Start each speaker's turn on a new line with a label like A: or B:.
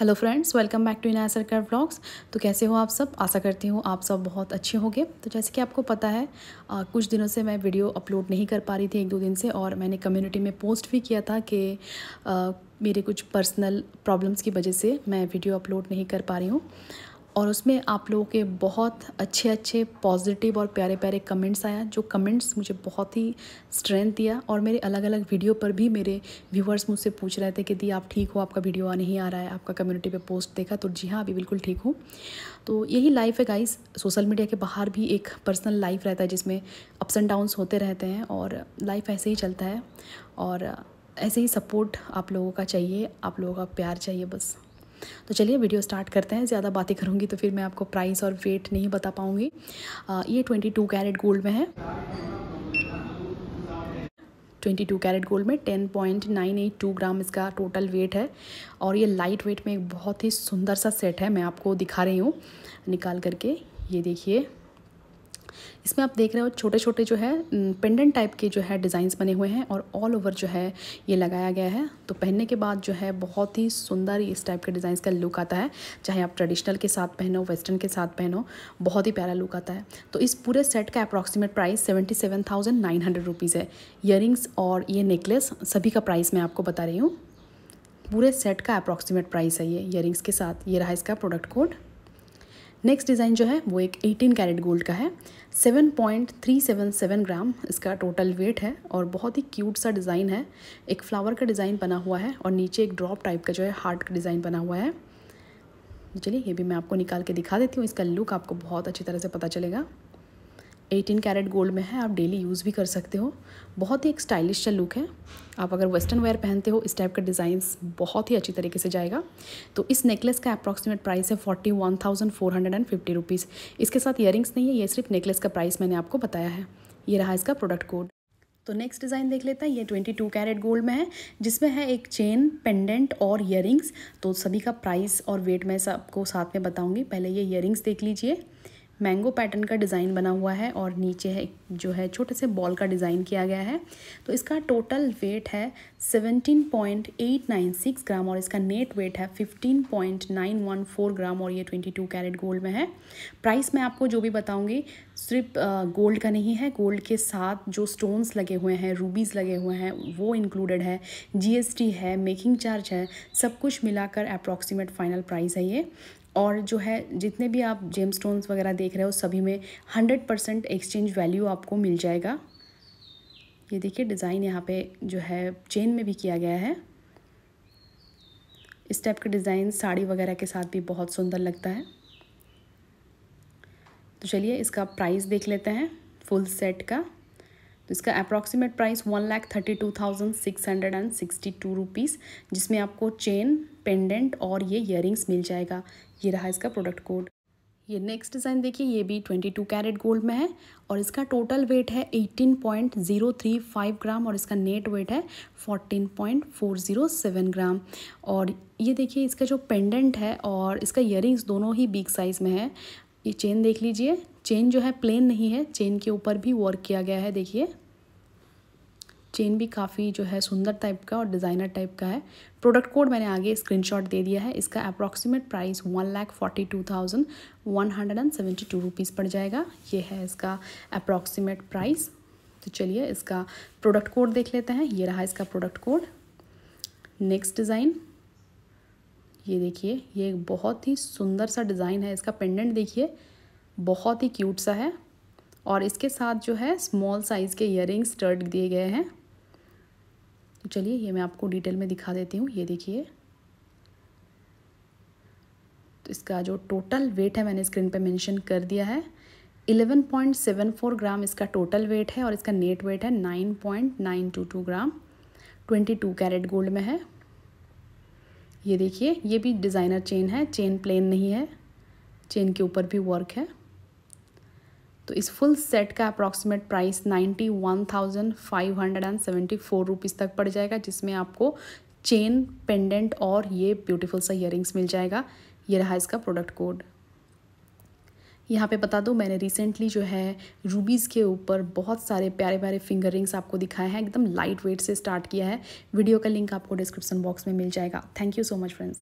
A: hello friends welcome back to Ina Sarkar blogs तो कैसे हो आप सब आशा करती हूँ आप सब बहुत अच्छे होंगे तो जैसे कि आपको पता है आ, कुछ दिनों से मैं वीडियो अपलोड नहीं कर पा रही थी एक दो दिन से और मैंने कम्युनिटी में पोस्ट भी किया था कि मेरे कुछ पर्सनल प्रॉब्लम्स की वजह से मैं वीडियो अपलोड नहीं कर पा रही हूँ और उसमें आप लोगों के बहुत अच्छे अच्छे पॉजिटिव और प्यारे प्यारे कमेंट्स आया जो कमेंट्स मुझे बहुत ही स्ट्रेंथ दिया और मेरे अलग अलग वीडियो पर भी मेरे व्यूवर्स मुझसे पूछ रहे थे कि दी आप ठीक हो आपका वीडियो आ नहीं आ रहा है आपका कम्युनिटी पे पोस्ट देखा तो जी हाँ अभी बिल्कुल ठीक हूँ तो यही लाइफ है गाइस सोशल मीडिया के बाहर भी एक पर्सनल लाइफ रहता है जिसमें अप्स एंड डाउन्स होते रहते हैं और लाइफ ऐसे ही चलता है और ऐसे ही सपोर्ट आप लोगों का चाहिए आप लोगों का प्यार चाहिए बस तो चलिए वीडियो स्टार्ट करते हैं ज़्यादा बातें करूँगी तो फिर मैं आपको प्राइस और वेट नहीं बता पाऊँगी ये ट्वेंटी टू कैरेट गोल्ड में है 22 कैरेट गोल्ड में 10.982 ग्राम इसका टोटल वेट है और ये लाइट वेट में एक बहुत ही सुंदर सा सेट है मैं आपको दिखा रही हूँ निकाल करके ये देखिए इसमें आप देख रहे हो छोटे छोटे जो है पेंडेंट टाइप के जो है डिज़ाइंस बने हुए हैं और ऑल ओवर जो है ये लगाया गया है तो पहनने के बाद जो है बहुत ही सुंदर इस टाइप के डिज़ाइंस का लुक आता है चाहे आप ट्रेडिशनल के साथ पहनो वेस्टर्न के साथ पहनो बहुत ही प्यारा लुक आता है तो इस पूरे सेट का approximate price seventy seven thousand nine hundred rupees है ईयरिंग्स और ये नेकलेस सभी का प्राइस मैं आपको बता रही हूँ पूरे सेट का अप्रॉक्सीमेट प्राइस है ये ईयर के साथ ये रहा इसका प्रोडक्ट कोड नेक्स्ट डिज़ाइन जो है वो एक 18 कैरेट गोल्ड का है 7.377 ग्राम इसका टोटल वेट है और बहुत ही क्यूट सा डिज़ाइन है एक फ्लावर का डिज़ाइन बना हुआ है और नीचे एक ड्रॉप टाइप का जो है हार्ट का डिज़ाइन बना हुआ है चलिए ये भी मैं आपको निकाल के दिखा देती हूँ इसका लुक आपको बहुत अच्छी तरह से पता चलेगा 18 कैरेट गोल्ड में है आप डेली यूज़ भी कर सकते हो बहुत ही एक स्टाइलिश सा लुक है आप अगर वेस्टर्न वेयर पहनते हो इस टाइप का डिज़ाइन बहुत ही अच्छी तरीके से जाएगा तो इस नेकलेस का अप्रॉक्सीमेट प्राइस है forty one thousand four hundred and fifty rupees इसके साथ ईयरिंग्स नहीं है ये सिर्फ नेकलेस का प्राइस मैंने आपको बताया है ये रहा इसका प्रोडक्ट कोड तो नेक्स्ट डिज़ाइन देख लेते हैं ये ट्वेंटी टू कैरेट गोल्ड में है जिसमें है एक चेन पेंडेंट और ईयरिंग्स तो सभी का प्राइस और वेट मैं सबको साथ में बताऊँगी पहले ये ईयरिंग्स देख लीजिए मैंगो पैटर्न का डिज़ाइन बना हुआ है और नीचे है जो है छोटे से बॉल का डिज़ाइन किया गया है तो इसका टोटल वेट है 17.896 ग्राम और इसका नेट वेट है 15.914 ग्राम और ये 22 कैरेट गोल्ड में है प्राइस मैं आपको जो भी बताऊंगी सिर्फ गोल्ड का नहीं है गोल्ड के साथ जो स्टोन्स लगे हुए हैं रूबीज़ लगे हुए हैं वो इंक्लूडेड है जी है मेकिंग चार्ज है सब कुछ मिलाकर अप्रॉक्सीमेट फाइनल प्राइस है ये और जो है जितने भी आप जेम स्टोन्स वगैरह देख रहे हो सभी में हंड्रेड परसेंट एक्सचेंज वैल्यू आपको मिल जाएगा ये देखिए डिज़ाइन यहाँ पे जो है चेन में भी किया गया है इस टाइप का डिज़ाइन साड़ी वगैरह के साथ भी बहुत सुंदर लगता है तो चलिए इसका प्राइस देख लेते हैं फुल सेट का तो इसका approximate price one lakh thirty two thousand six hundred and sixty two rupees जिसमें आपको चेन पेंडेंट और ये इयरिंग्स मिल जाएगा ये रहा इसका प्रोडक्ट कोड ये नेक्स्ट डिज़ाइन देखिए ये भी ट्वेंटी टू कैरेट गोल्ड में है और इसका टोटल वेट है eighteen point zero three five gram और इसका नेट वेट है fourteen point four zero seven gram और ये देखिए इसका जो पेंडेंट है और इसका इयरिंग्स दोनों ही बिग साइज़ में है ये चेन देख लीजिए चेन जो है प्लेन नहीं है चेन के ऊपर भी वर्क किया गया है देखिए चेन भी काफ़ी जो है सुंदर टाइप का और डिज़ाइनर टाइप का है प्रोडक्ट कोड मैंने आगे स्क्रीनशॉट दे दिया है इसका approximate price one lakh forty two thousand one hundred and seventy two rupees पड़ जाएगा ये है इसका अप्रॉक्सीमेट प्राइस तो चलिए इसका प्रोडक्ट कोड देख लेते हैं ये रहा इसका प्रोडक्ट कोड नेक्स्ट डिज़ाइन ये देखिए ये एक बहुत ही सुंदर सा डिज़ाइन है इसका पेंडेंट देखिए बहुत ही क्यूट सा है और इसके साथ जो है स्मॉल साइज़ के इयर स्टर्ट दिए गए हैं तो चलिए ये मैं आपको डिटेल में दिखा देती हूँ ये देखिए तो इसका जो टोटल वेट है मैंने स्क्रीन पे मेंशन कर दिया है 11.74 ग्राम इसका टोटल वेट है और इसका नेट वेट है 9.922 ग्राम 22 कैरेट गोल्ड में है ये देखिए ये भी डिज़ाइनर चेन है चेन प्लेन नहीं है चेन के ऊपर भी वर्क है तो इस फुल सेट का approximate price ninety one thousand five hundred and seventy four rupees तक पड़ जाएगा जिसमें आपको चेन पेंडेंट और ये ब्यूटीफुल सा इयरिंग्स मिल जाएगा ये रहा इसका प्रोडक्ट कोड यहाँ पे बता दो मैंने रिसेंटली जो है रूबीज़ के ऊपर बहुत सारे प्यारे प्यारे फिंगर रिंग्स आपको दिखाए हैं एकदम लाइट वेट से स्टार्ट किया है वीडियो का लिंक आपको डिस्क्रिप्सन बॉक्स में मिल जाएगा thank you so much friends